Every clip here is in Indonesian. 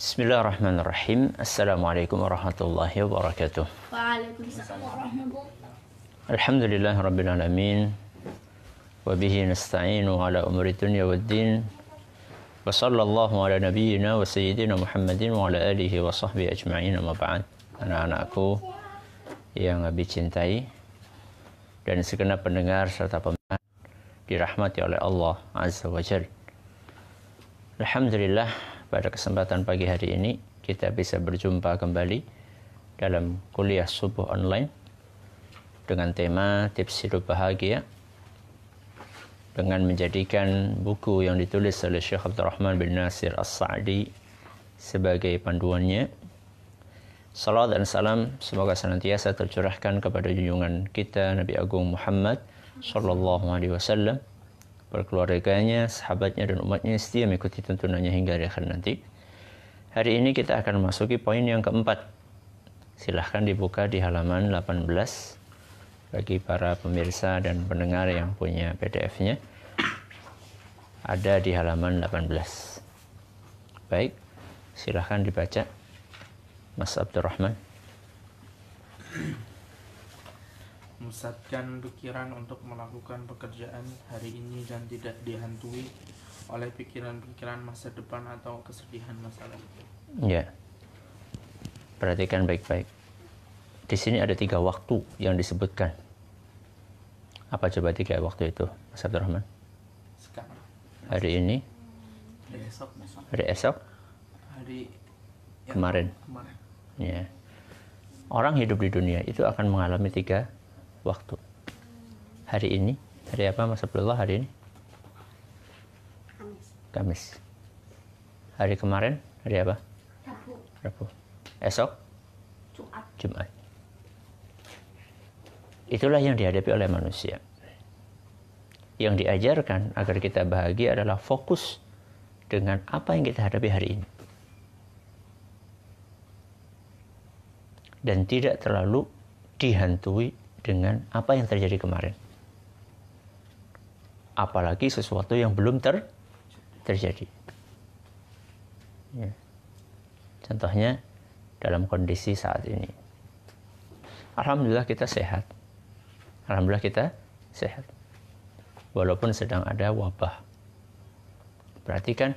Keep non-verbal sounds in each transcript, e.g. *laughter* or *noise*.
Bismillahirrahmanirrahim. Assalamualaikum warahmatullahi wabarakatuh. Waalaikumsalam warahmatullahi Alhamdulillah rabbil alamin. Wa nasta'inu ala umuri dunya waddin. Wa sallallahu ala nabiyyina wa sayyidina Muhammadin wa ala alihi wa sahbihi ajma'in amma ba'd. Anak-anakku yang Abi cintai dan segenap pendengar serta pemirsa dirahmati oleh Allah Azza wa Jalla. Alhamdulillah pada kesempatan pagi hari ini kita bisa berjumpa kembali dalam kuliah subuh online dengan tema tips hidup bahagia dengan menjadikan buku yang ditulis oleh Syekh Abdurrahman bin Nasir As-Sa'di sebagai panduannya. Salam dan salam semoga senantiasa tercurahkan kepada junjungan kita Nabi Agung Muhammad sallallahu alaihi wasallam keluarganya, sahabatnya, dan umatnya setia mengikuti tuntunannya hingga di akhir nanti. Hari ini kita akan memasuki poin yang keempat. Silahkan dibuka di halaman 18 bagi para pemirsa dan pendengar yang punya PDF-nya. Ada di halaman 18. Baik, silahkan dibaca. Mas Abdurrahman musatkan pikiran untuk melakukan pekerjaan hari ini dan tidak dihantui oleh pikiran-pikiran masa depan atau kesedihan masa lalu. Ya, perhatikan baik-baik. Di sini ada tiga waktu yang disebutkan. Apa coba tiga waktu itu, Mas Abdurrahman? Sekarang. Hari ini. Hari esok. Hari esok. Hari ya, kemarin. kemarin. Ya. Orang hidup di dunia itu akan mengalami tiga waktu. Hari ini, hari apa Mas Abdullah hari ini? Kamis. Hari kemarin, hari apa? Rabu. Esok? Jumat. Itulah yang dihadapi oleh manusia. Yang diajarkan agar kita bahagia adalah fokus dengan apa yang kita hadapi hari ini. Dan tidak terlalu dihantui dengan apa yang terjadi kemarin. Apalagi sesuatu yang belum ter terjadi. Ya. Contohnya dalam kondisi saat ini. Alhamdulillah kita sehat. Alhamdulillah kita sehat. Walaupun sedang ada wabah. Perhatikan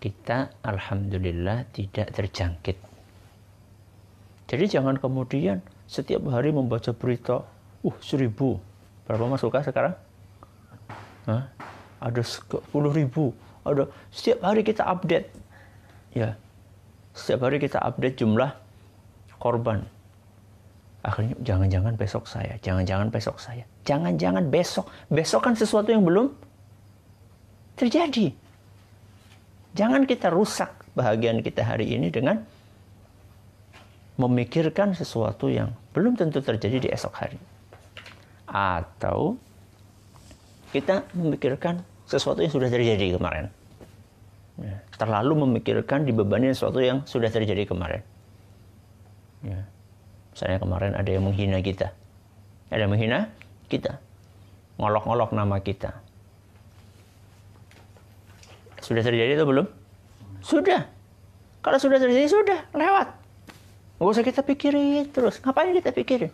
kita alhamdulillah tidak terjangkit. Jadi jangan kemudian setiap hari membaca berita uh seribu berapa mas Luka sekarang Hah? ada sepuluh ribu ada setiap hari kita update ya setiap hari kita update jumlah korban akhirnya jangan-jangan besok saya jangan-jangan besok saya jangan-jangan besok besok kan sesuatu yang belum terjadi jangan kita rusak bahagian kita hari ini dengan memikirkan sesuatu yang belum tentu terjadi di esok hari atau kita memikirkan sesuatu yang sudah terjadi kemarin. Ya, terlalu memikirkan dibebani sesuatu yang sudah terjadi kemarin. Ya, misalnya kemarin ada yang menghina kita. Ada yang menghina kita. Ngolok-ngolok nama kita. Sudah terjadi atau belum? Sudah. Kalau sudah terjadi, sudah. Lewat. Nggak usah kita pikirin terus. Ngapain kita pikirin?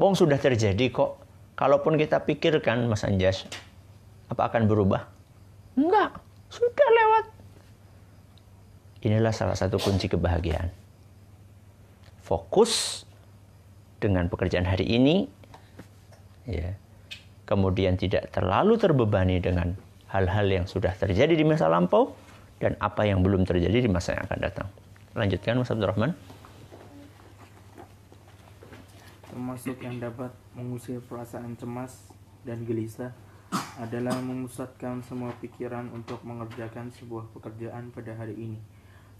Wong sudah terjadi kok. Kalaupun kita pikirkan, Mas Anjas, apa akan berubah? Enggak, sudah lewat. Inilah salah satu kunci kebahagiaan. Fokus dengan pekerjaan hari ini, ya. kemudian tidak terlalu terbebani dengan hal-hal yang sudah terjadi di masa lampau dan apa yang belum terjadi di masa yang akan datang. Lanjutkan Mas Abdurrahman. termasuk yang dapat mengusir perasaan cemas dan gelisah adalah memusatkan semua pikiran untuk mengerjakan sebuah pekerjaan pada hari ini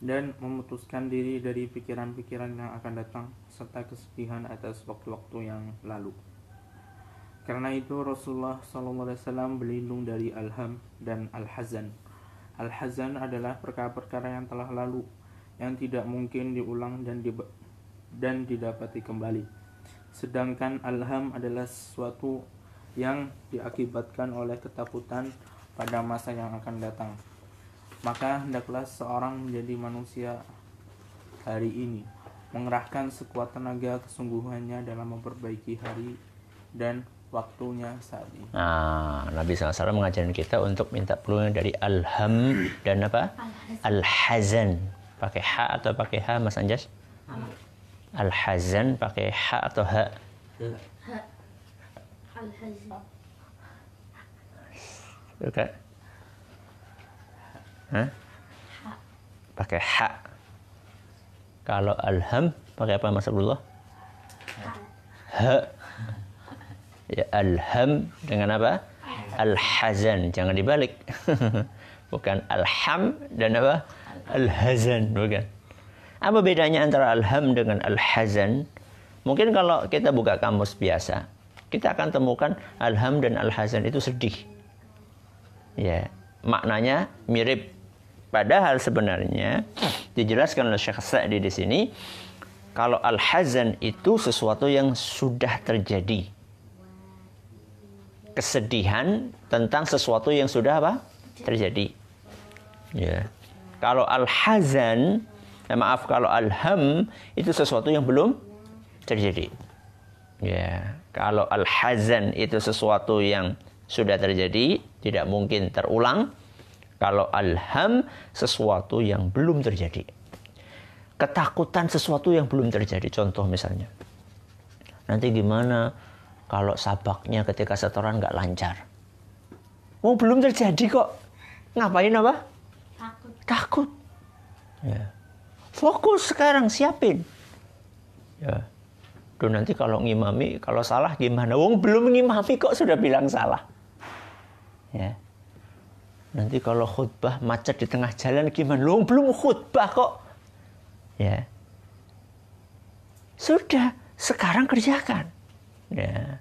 dan memutuskan diri dari pikiran-pikiran yang akan datang serta kesedihan atas waktu-waktu yang lalu. Karena itu Rasulullah SAW berlindung dari alham dan al-hazan. Al-hazan adalah perkara-perkara yang telah lalu yang tidak mungkin diulang dan di dan didapati kembali Sedangkan alham adalah sesuatu yang diakibatkan oleh ketakutan pada masa yang akan datang. Maka hendaklah seorang menjadi manusia hari ini, mengerahkan sekuat tenaga kesungguhannya dalam memperbaiki hari dan waktunya saat ini. Nah, Nabi SAW mengajarkan kita untuk minta peluang dari alham dan apa? Al-hazan. Pakai ha atau pakai ha, Mas Anjas? Al-Hazan pakai ha atau ha? Ha. Al-Hazan. Hah? Pakai ha. Kalau alham pakai apa Mas Abdullah? Ha. Ya alham dengan apa? al Jangan dibalik. *laughs* Bukan alham dan apa? Al-Hazan, bukan. Apa bedanya antara alham dengan alhazan? Mungkin kalau kita buka kamus biasa, kita akan temukan alham dan alhazan itu sedih. Ya, maknanya mirip. Padahal sebenarnya dijelaskan oleh Syekh Sa'di di sini, kalau al-hazan itu sesuatu yang sudah terjadi. Kesedihan tentang sesuatu yang sudah apa? terjadi. Ya. Kalau al-hazan Ya, maaf kalau alham itu sesuatu yang belum terjadi. Ya, kalau al itu sesuatu yang sudah terjadi, tidak mungkin terulang. Kalau alham sesuatu yang belum terjadi. Ketakutan sesuatu yang belum terjadi. Contoh misalnya. Nanti gimana kalau sabaknya ketika setoran nggak lancar? Mau oh, belum terjadi kok. Ngapain apa? Takut. Takut. Ya. Fokus sekarang siapin. Ya. Duh nanti kalau ngimami, kalau salah gimana? Wong belum ngimami kok sudah bilang salah. Ya. Nanti kalau khutbah macet di tengah jalan gimana? Wong belum khutbah kok. Ya. Sudah, sekarang kerjakan. Ya.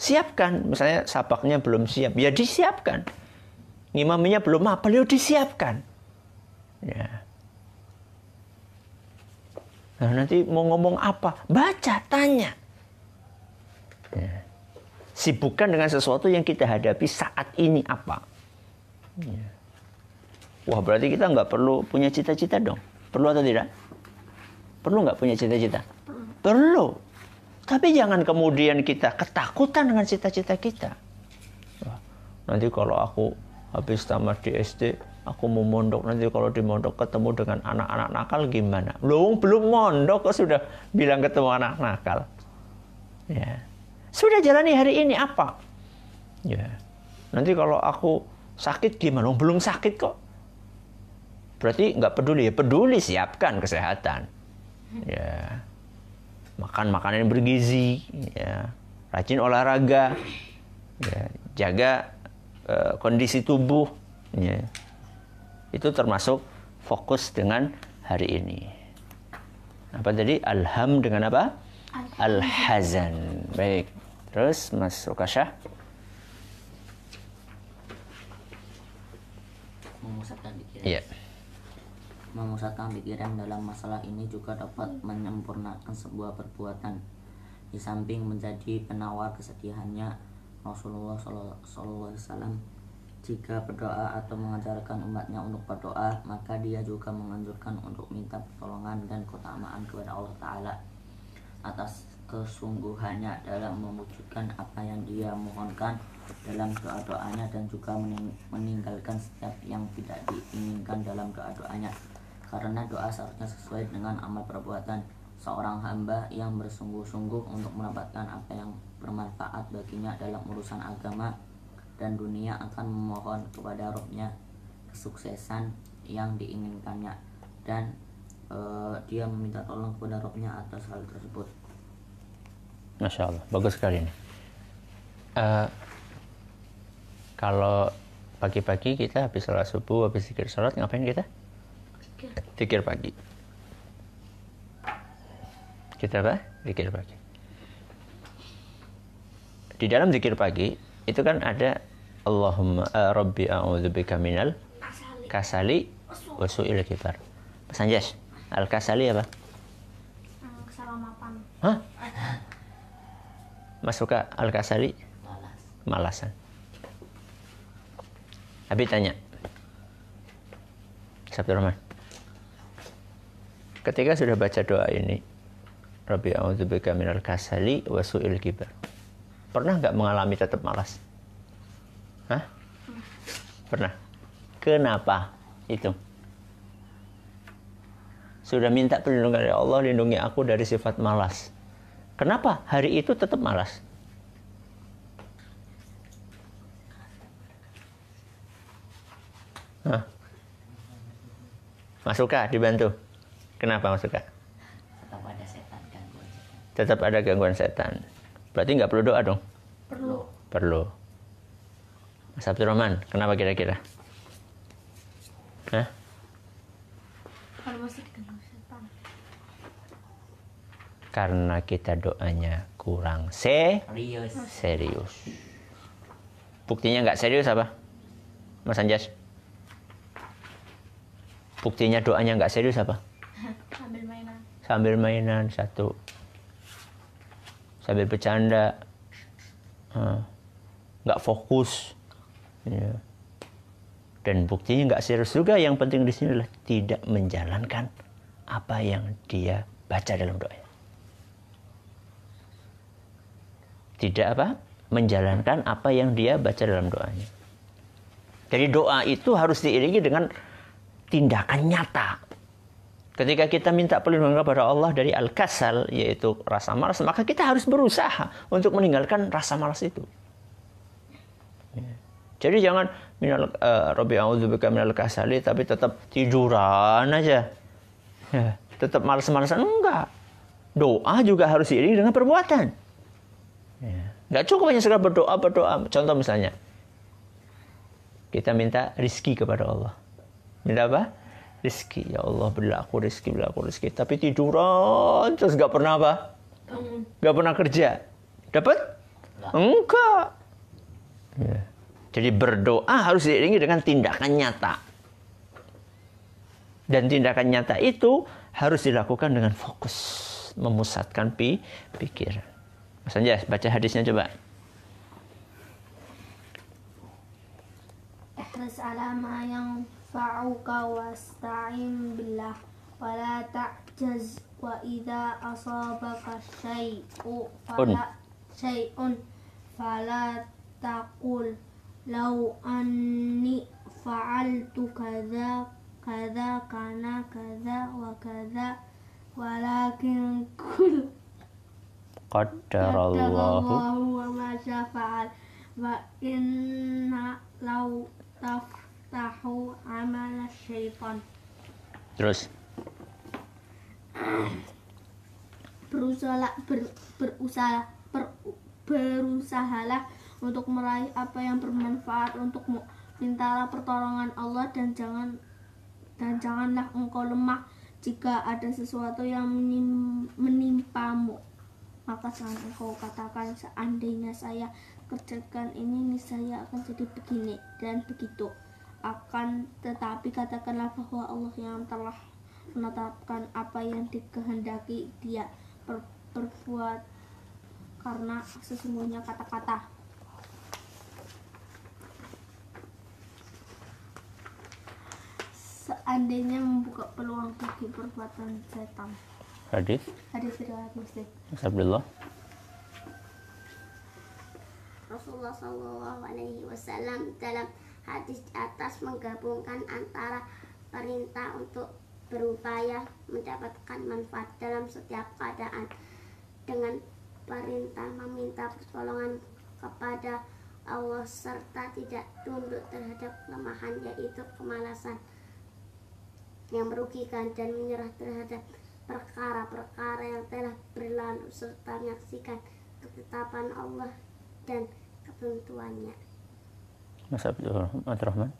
Siapkan, misalnya sabaknya belum siap, ya disiapkan. Ngimaminya belum apa, ya disiapkan. Ya. Nah, nanti mau ngomong apa? Baca, tanya. Ya. Sibukkan dengan sesuatu yang kita hadapi saat ini apa. Ya. Wah berarti kita nggak perlu punya cita-cita dong. Perlu atau tidak? Perlu nggak punya cita-cita? Perlu. Tapi jangan kemudian kita ketakutan dengan cita-cita kita. nanti kalau aku habis tamat di SD, aku mau mondok nanti kalau di mondok ketemu dengan anak-anak nakal gimana? Loh, belum mondok kok sudah bilang ketemu anak nakal. Ya. Sudah jalani hari ini apa? Ya. Nanti kalau aku sakit gimana? Loh, belum sakit kok. Berarti nggak peduli ya? Peduli siapkan kesehatan. Ya. Makan makanan yang bergizi, ya. Rajin olahraga. Ya. Jaga uh, kondisi tubuh, ya itu termasuk fokus dengan hari ini. Apa tadi? Alham dengan apa? Al-hazan. Baik. Terus Mas Rukasyah. Memusatkan pikiran. Iya. Memusatkan pikiran dalam masalah ini juga dapat menyempurnakan sebuah perbuatan. Di samping menjadi penawar kesedihannya Rasulullah Sallallahu Alaihi Wasallam jika berdoa atau mengajarkan umatnya untuk berdoa, maka dia juga menganjurkan untuk minta pertolongan dan keutamaan kepada Allah Ta'ala atas kesungguhannya dalam mewujudkan apa yang dia mohonkan dalam doa-doanya dan juga meninggalkan setiap yang tidak diinginkan dalam doa-doanya karena doa seharusnya sesuai dengan amal perbuatan seorang hamba yang bersungguh-sungguh untuk mendapatkan apa yang bermanfaat baginya dalam urusan agama dan dunia akan memohon kepada rohnya kesuksesan yang diinginkannya dan uh, dia meminta tolong kepada rohnya atas hal tersebut Masya Allah, bagus sekali ini. Uh, kalau pagi-pagi kita habis sholat subuh, habis zikir sholat, ngapain kita? Zikir pagi. Kita apa? Zikir pagi. Di dalam zikir pagi, itu kan ada Allahumma uh, Rabbi a'udzubika minal kasali wasu'il kibar. Pesan jas al kasali apa? Hmm, kesalamapan. Hah? Mas suka al kasali? Malasan. Abi tanya. Sabtu Rahman. Ketika sudah baca doa ini, Rabbi a'udzubika minal kasali wasu'il kibar. Pernah nggak mengalami tetap malas? Hah? Pernah. Kenapa? Itu. Sudah minta perlindungan dari Allah, lindungi aku dari sifat malas. Kenapa hari itu tetap malas? Hah? Masuka dibantu. Kenapa masuka? Tetap ada setan gangguan Tetap ada gangguan setan. Berarti nggak perlu doa dong? Perlu. Perlu. Mas Abdurrahman, kenapa kira-kira? Karena kita doanya kurang serius. Serius. Buktinya nggak serius apa? Mas Anjas? Buktinya doanya nggak serius apa? *laughs* Sambil mainan. Sambil mainan satu. Sambil bercanda. Nggak hmm. fokus Ya. Dan buktinya nggak serius juga. Yang penting di sini adalah tidak menjalankan apa yang dia baca dalam doa. Tidak apa? Menjalankan apa yang dia baca dalam doanya. Jadi doa itu harus diiringi dengan tindakan nyata. Ketika kita minta perlindungan kepada Allah dari al-kasal, yaitu rasa malas, maka kita harus berusaha untuk meninggalkan rasa malas itu. Jadi jangan minal uh, eh, Robi Auzubika minal kasali tapi tetap tiduran aja. Ya, tetap malas malasan enggak. Doa juga harus diiringi dengan perbuatan. Ya. Enggak cukup hanya sekedar berdoa berdoa. Contoh misalnya kita minta rizki kepada Allah. Minta apa? Rizki. Ya Allah berilah aku rizki, berilah aku rizki. Tapi tiduran terus gak pernah apa? Gak pernah kerja. Dapat? Enggak. Ya. Jadi berdoa harus diiringi dengan tindakan nyata. Dan tindakan nyata itu harus dilakukan dengan fokus. Memusatkan pi pikiran. Mas Anjas, baca hadisnya coba. ala ma yang fa'uka billah ta'jaz wa idha asabaka fala syai'un fala lau anni fa'altu kaza kaza kana kaza wa kaza walakin kul qadarallahu wa ma syafa'al wa inna lau taftahu amal syaitan terus *clears throat* berusaha ber, berusaha ber, berusahalah untuk meraih apa yang bermanfaat untukmu. Mintalah pertolongan Allah dan jangan dan janganlah engkau lemah jika ada sesuatu yang menim, menimpamu. Maka jangan engkau katakan seandainya saya kerjakan ini saya akan jadi begini dan begitu. Akan tetapi katakanlah bahwa Allah yang telah menetapkan apa yang dikehendaki dia per, berbuat karena sesungguhnya kata-kata andainya membuka peluang bagi perbuatan setan. Hadis. Hadis riwayat Muslim. Abdullah. Rasulullah saw dalam hadis di atas menggabungkan antara perintah untuk berupaya mendapatkan manfaat dalam setiap keadaan dengan perintah meminta pertolongan kepada Allah serta tidak tunduk terhadap kelemahan yaitu kemalasan yang merugikan dan menyerah terhadap perkara-perkara yang telah berlalu serta menyaksikan ketetapan Allah dan ketentuannya. Mas Rahman.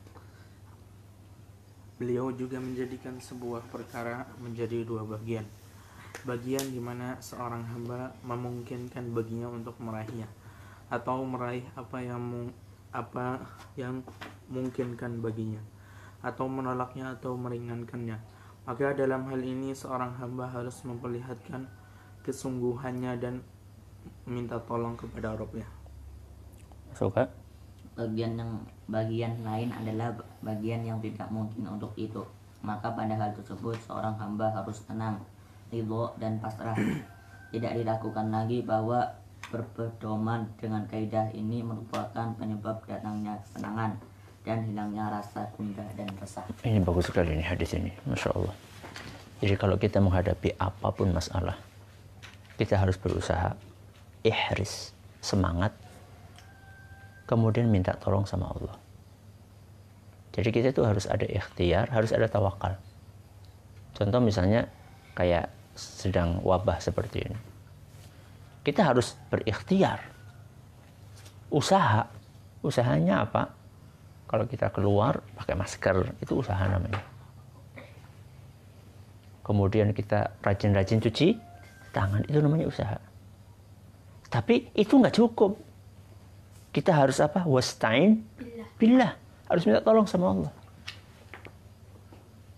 Beliau juga menjadikan sebuah perkara menjadi dua bagian. Bagian di mana seorang hamba memungkinkan baginya untuk meraihnya atau meraih apa yang apa yang mungkinkan baginya atau menolaknya atau meringankannya. Maka dalam hal ini seorang hamba harus memperlihatkan kesungguhannya dan minta tolong kepada Rabbnya. Suka? Bagian yang bagian lain adalah bagian yang tidak mungkin untuk itu. Maka pada hal tersebut seorang hamba harus tenang, ridho dan pasrah. *clears throat* Tidak dilakukan lagi bahwa berpedoman dengan kaidah ini merupakan penyebab datangnya kesenangan dan hilangnya rasa gundah dan resah. Ini bagus sekali ini hadis ini, masya Allah. Jadi kalau kita menghadapi apapun masalah, kita harus berusaha ihris, semangat, kemudian minta tolong sama Allah. Jadi kita itu harus ada ikhtiar, harus ada tawakal. Contoh misalnya kayak sedang wabah seperti ini. Kita harus berikhtiar. Usaha, usahanya apa? kalau kita keluar pakai masker itu usaha namanya kemudian kita rajin-rajin cuci tangan itu namanya usaha tapi itu nggak cukup kita harus apa Was time bila harus minta tolong sama Allah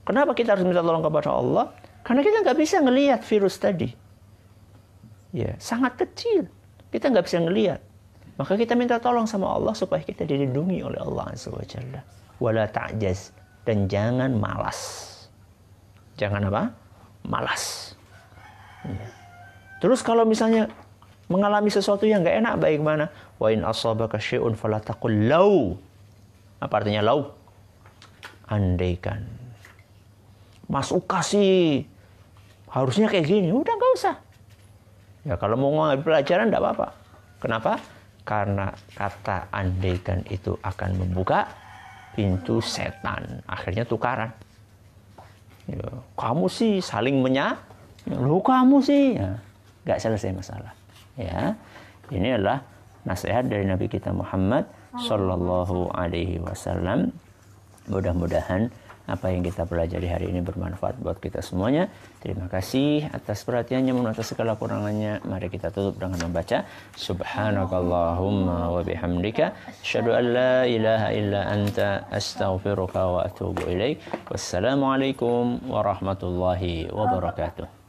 kenapa kita harus minta tolong kepada Allah karena kita nggak bisa ngelihat virus tadi ya sangat kecil kita nggak bisa ngelihat maka kita minta tolong sama Allah supaya kita dilindungi oleh Allah Azza wa Jalla. Wala ta'jaz. Dan jangan malas. Jangan apa? Malas. Ya. Terus kalau misalnya mengalami sesuatu yang gak enak baik mana? Wa in asabaka syai'un fala taqul law. Apa artinya law? Andaikan. Mas Uka sih harusnya kayak gini. Udah gak usah. Ya kalau mau ngambil pelajaran nggak apa-apa. Kenapa? karena kata andaikan itu akan membuka pintu setan. Akhirnya tukaran. Ya, kamu sih saling menya, lu kamu sih, ya, nggak selesai masalah. Ya, ini adalah nasihat dari Nabi kita Muhammad Shallallahu Alaihi Wasallam. Mudah-mudahan apa yang kita pelajari hari ini bermanfaat buat kita semuanya. Terima kasih atas perhatiannya menurut atas segala kurangannya. Mari kita tutup dengan membaca Subhanakallahumma wa bihamdika asyhadu an la ilaha illa anta astaghfiruka wa atubu ilaik. Wassalamualaikum warahmatullahi wabarakatuh.